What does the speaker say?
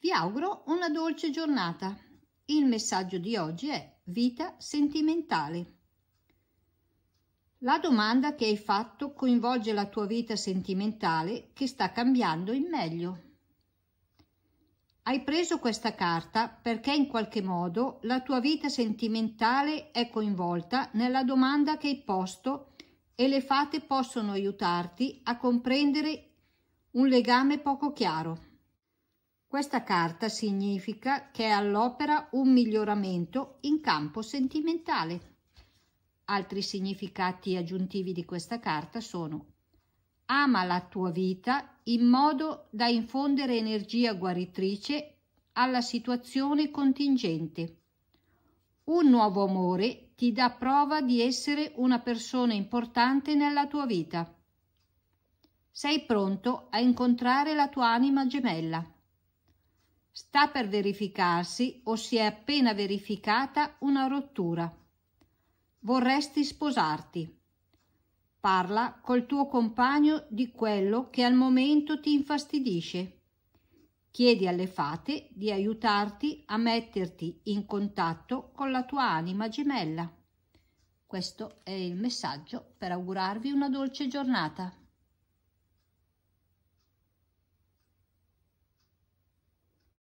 Vi auguro una dolce giornata. Il messaggio di oggi è vita sentimentale. La domanda che hai fatto coinvolge la tua vita sentimentale che sta cambiando in meglio. Hai preso questa carta perché in qualche modo la tua vita sentimentale è coinvolta nella domanda che hai posto e le fate possono aiutarti a comprendere un legame poco chiaro. Questa carta significa che è all'opera un miglioramento in campo sentimentale. Altri significati aggiuntivi di questa carta sono ama la tua vita in modo da infondere energia guaritrice alla situazione contingente. Un nuovo amore ti dà prova di essere una persona importante nella tua vita. Sei pronto a incontrare la tua anima gemella. Sta per verificarsi o si è appena verificata una rottura. Vorresti sposarti. Parla col tuo compagno di quello che al momento ti infastidisce. Chiedi alle fate di aiutarti a metterti in contatto con la tua anima gemella. Questo è il messaggio per augurarvi una dolce giornata.